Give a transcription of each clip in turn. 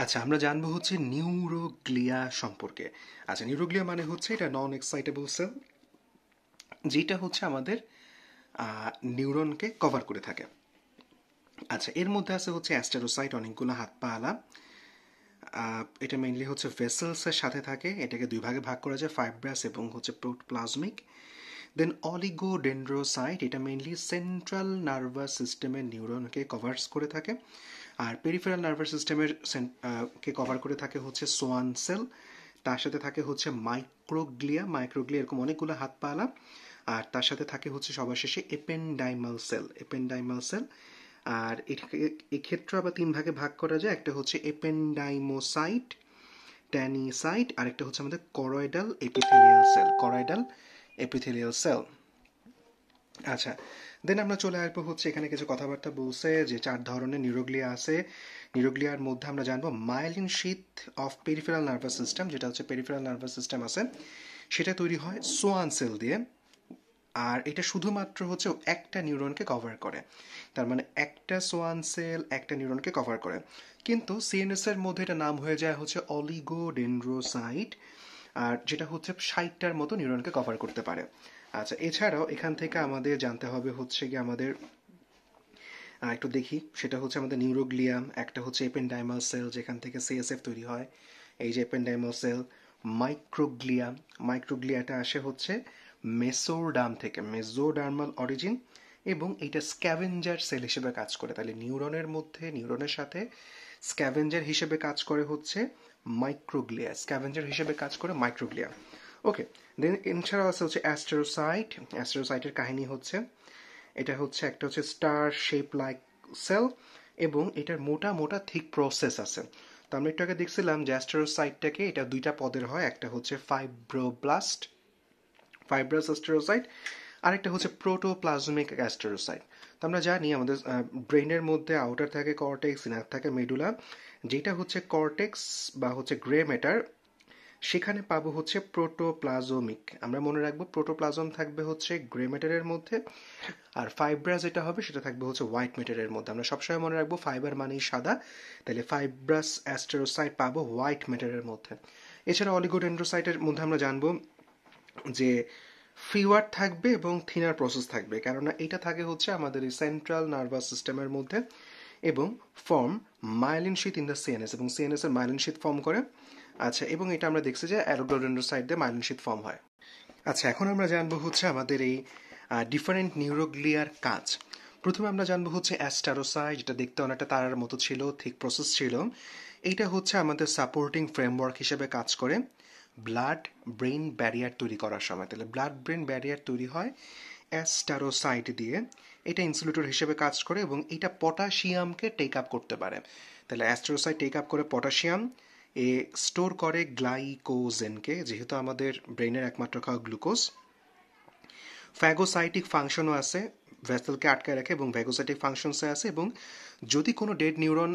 আচ্ছা আমরা জানবো হচ্ছে নিউরোগ্লিয়া সম্পর্কে আচ্ছা নিউরোগ্লিয়া মানে হচ্ছে এটা নন এক্সাইটেবল সেল যেটা হচ্ছে আমাদের নিউরনকে কভার করে থাকে আচ্ছা এর মধ্যে আছে হচ্ছে অ্যাস্টেরোসাইট অনেকগুলো হাত পা আলা এটা মেইনলি হচ্ছে ভেসেলসের সাথে থাকে এটাকে দুই ভাগে ভাগ করা যায় ফাইব্রাস এবং হচ্ছে প্লাজমিক দেন অলিগোডেন্ড্রোসাইট এটা মেইনলি সেন্ট্রাল নার্ভাস সিস্টেমের নিউরনকে কভার্স করে থাকে আর পেরিফেরাল নার্ভাস সিস্টেমের কে কভার করে থাকে হচ্ছে সোয়ান সেল তার সাথে থাকে হচ্ছে মাইক্রোগ্লিয়া মাইক্রোগ্লিয়া এরকম অনেকগুলো হাত পালা আর তার সাথে থাকে হচ্ছে সবার শেষে এপেনডাইমাল সেল এপেনডাইমাল সেল আর এক্ষেত্রে আবার তিন ভাগে ভাগ করা যায় একটা হচ্ছে এপেনডাইমোসাইট ট্যানিসাইট আরেকটা হচ্ছে আমাদের choroidal epithelial cell choroidal epithelial cell আচ্ছা দেন আমরা চলে আসবো হচ্ছে এখানে কিছু কথাবার্তা বলছে যে চার ধরনের নিউরোগ্লিয়া আছে নিউরোগ্লিয়ার মধ্যে আমরা জানবো myelin sheath of peripheral nervous system যেটা হচ্ছে পেরিফেরাল নার্ভাস সিস্টেম আছে সেটা তৈরি হয় সোয়ান সেল দিয়ে আর এটা শুধুমাত্র হচ্ছে একটা নিউরনকে কভার করে তার মানে একটা সোয়ান সেল একটা নিউরনকে কভার করে কিন্তু সিএনএসের মধ্যে এটা নাম হয়ে যায় হচ্ছে অলিগোডেন্ড্রোসাইট আর যেটা হচ্ছে ষাটটার মতো নিউরনকে কভার করতে পারে আচ্ছা এছাড়াও এখান থেকে আমাদের জানতে হবে হচ্ছে কি আমাদের একটু দেখি সেটা হচ্ছে আমাদের নিউরোগ্লিয়াম একটা হচ্ছে এপেনডাইমাল সেল যেখান থেকে সিএসএফ তৈরি হয় এই যে এপেনডাইমাল সেল মাইক্রোগ্লিয়াম মাইক্রোগ্লিয়াটা আসে হচ্ছে মেসোডাম থেকে মেসোডার্মাল অরিজিন এবং এটা স্ক্যাভেঞ্জার সেল হিসেবে কাজ করে তাহলে নিউরনের মধ্যে নিউরনের সাথে স্ক্যাভেঞ্জার হিসেবে কাজ করে হচ্ছে মাইক্রোগ্লিয়া স্ক্যাভেঞ্জার হিসেবে কাজ করে মাইক্রোগ্লিয়া ওকে দেন এছাড়াও আছে হচ্ছে অ্যাস্ট্রোসাইট অ্যাস্ট্রোসাইটের কাহিনী হচ্ছে এটা হচ্ছে একটা হচ্ছে স্টার শেপ লাইক সেল এবং এটার মোটা মোটা থিক প্রসেস আছে তো আমরা একটু আগে দেখছিলাম যে অ্যাস্ট্রোসাইটটাকে এটা দুইটা পদের হয় একটা হচ্ছে ফাইব্রোব্লাস্ট ফাইব্রাস অ্যাস্ট্রোসাইট আরেকটা হচ্ছে প্রোটোপ্লাজমিক অ্যাস্ট্রোসাইট তো আমরা জানি আমাদের ব্রেনের মধ্যে আউটার থাকে কর্টেক্স ইনার থাকে মেডুলা যেটা হচ্ছে কর্টেক্স বা হচ্ছে গ্রে ম্যাটার সেখানে পাবো হচ্ছে প্রোটোপ্লাজমিক আমরা মনে রাখবো প্রোটোপ্লাজম থাকবে হচ্ছে গ্রে ম্যাটারের মধ্যে আর ফাইব্রা যেটা হবে সেটা থাকবে হচ্ছে হোয়াইট ম্যাটারের মধ্যে আমরা সবসময় মনে রাখবো ফাইবার মানেই সাদা তাহলে ফাইব্রাস অ্যাস্টেরোসাইট পাবো হোয়াইট ম্যাটারের মধ্যে এছাড়া অলিগোডেন্ড্রোসাইটের মধ্যে আমরা জানবো যে ফিওয়ার থাকবে এবং থিনার প্রসেস থাকবে কেননা এটা থাকে হচ্ছে আমাদের এই সেন্ট্রাল নার্ভাস সিস্টেমের মধ্যে এবং form myelin sheath in the CNS এবং সিএনএস এর মাইলিন শীত ফর্ম করে আচ্ছা এবং এটা আমরা দেখছি যে অ্যারোগ্লোডেন্ড্রোসাইট দিয়ে মাইলিন শীত ফর্ম হয় আচ্ছা এখন আমরা জানবো হচ্ছে আমাদের এই ডিফারেন্ট নিউরোগ্লিয়ার কাজ প্রথমে আমরা জানবো হচ্ছে অ্যাস্টারোসাই যেটা দেখতে অনেকটা তারার মতো ছিল ঠিক প্রসেস ছিল এইটা হচ্ছে আমাদের সাপোর্টিং ফ্রেমওয়ার্ক হিসেবে কাজ করে ব্লাড ব্রেন ব্যারিয়ার তৈরি করার সময় তাহলে ব্লাড ব্রেন ব্যারিয়ার তৈরি হয় অ্যাস্টারোসাইট দিয়ে এটা ইনসুলেটর হিসেবে কাজ করে এবং এটা পটাশিয়ামকে টেক আপ করতে পারে তাহলে অ্যাস্টারোসাইট টেক আপ করে পটাশিয়াম এ স্টোর করে গ্লাইকোজেনকে যেহেতু আমাদের ব্রেনের একমাত্র খাওয়া গ্লুকোজ ফ্যাগোসাইটিক ফাংশনও আছে ভেসেলকে আটকায় রাখে এবং ভ্যাগোসাইটিক ফাংশনসে আছে এবং যদি কোনো ডেড নিউরন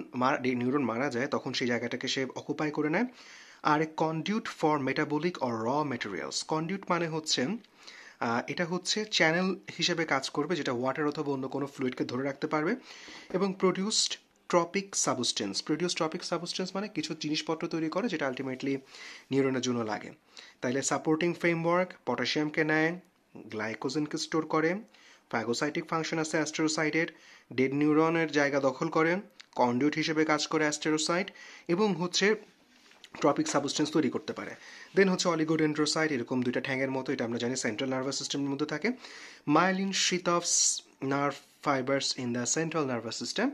নিউরন মারা যায় তখন সেই জায়গাটাকে সে অকুপাই করে নেয় আর conduit for metabolic or raw materials conduit মানে হচ্ছে এটা হচ্ছে চ্যানেল হিসেবে কাজ করবে যেটা ওয়াটার অথবা অন্য কোনো ফ্লুইডকে ধরে রাখতে পারবে এবং produced trophic substance produce trophic substance মানে কিছু জিনিসপত্র তৈরি করে যেটা আলটিমেটলি নিউরনের জন্য লাগে তাইলে সাপোর্টিং ফ্রেমওয়ার্ক পটাশিয়ামকে নেয় গ্লাইকোজেনকে স্টোর করে ফ্যাগোসাইটিক ফাংশন আছে অ্যাস্টেরোসাইটের ডেড নিউরনের জায়গা দখল করে কন্ডিউট হিসেবে কাজ করে অ্যাস্টেরোসাইট এবং হচ্ছে ট্রপিক সাবস্টেন্স তৈরি করতে পারে দেন হচ্ছে অলিগোডেন্ড্রোসাইট এরকম দুইটা ঠ্যাঙের মতো এটা আমরা জানি সেন্ট্রাল নার্ভাস সিস্টেমের মধ্যে থাকে myelin sheath of nerve fibres in the central nervous system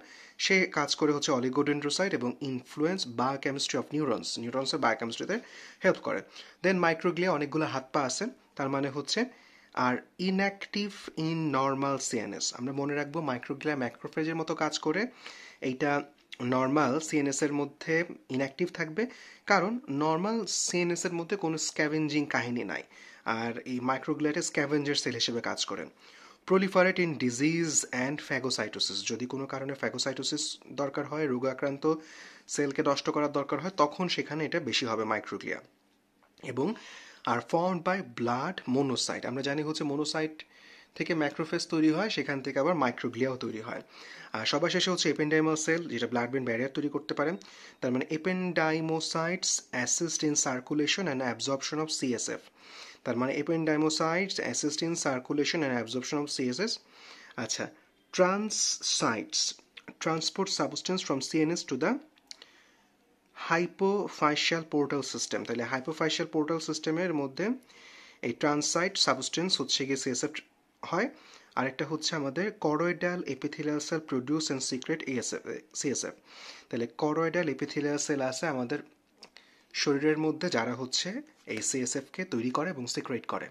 সে কাজ করে হচ্ছে অলিগোডেন্ড্রোসাইট এবং influence biochemistry of neurons নিউরনসের বা কেমিস্ট্রিতে হেল্প করে দেন মাইক্রোগ্লিয়া অনেকগুলো হাত পা আছে তার মানে হচ্ছে are inactive in normal CNS আমরা মনে রাখবো মাইক্রোগ্লিয়া ম্যাক্রোফেজের মতো কাজ করে এইটা নর্মাল সিএনএসের মধ্যে ইনঅ্যাক্টিভ থাকবে কারণ নর্মাল সিএনএসের মধ্যে কোনো স্ক্যাভেঞ্জিং কাহিনী নাই আর এই মাইক্রোগ্লিয়াটা স্ক্যাভেঞ্জার সেল হিসেবে কাজ করেন proliferate in disease and phagocytosis যদি কোনো কারণে ফ্যাগোসাইটোসিস দরকার হয় রোগাক্রান্ত সেলকে নষ্ট করার দরকার হয় তখন সেখানে এটা বেশি হবে মাইক্রোগ্লিয়া এবং are form by blood monocyte আমরা জানি হচ্ছে মোনোসাইট থেকে ম্যাক্রোফেস তৈরি হয় সেখান থেকে আবার মাইক্রোগ্লিয়াও তৈরি হয় আর সবার শেষে হচ্ছে এপেন্ডাইমাল সেল যেটা ব্লাড ব্রেন ব্যারিয়ার তৈরি করতে পারে তার মানে ependymocytes assist in circulation and absorption of CSF তার মানে ependymocytes assist in circulation and absorption of CSS আচ্ছা tanycytes transport substance from CNS to the hypophyseal portal system তাহলে হাইপোফাইশিয়াল পোর্টাল সিস্টেমের মধ্যে এই ট্রান্সাইট সাবস্টেন্স হচ্ছে গিয়ে সিএসএফ হয় আরেকটা হচ্ছে আমাদের করয়েডাল epithelial sell produce and secret ASF CSF তাহলে করয়েডাল এপিথিলিয়াল সেল আছে আমাদের শরীরের মধ্যে যারা হচ্ছে এই সিএসএফকে তৈরি করে এবং সিক্রেট করে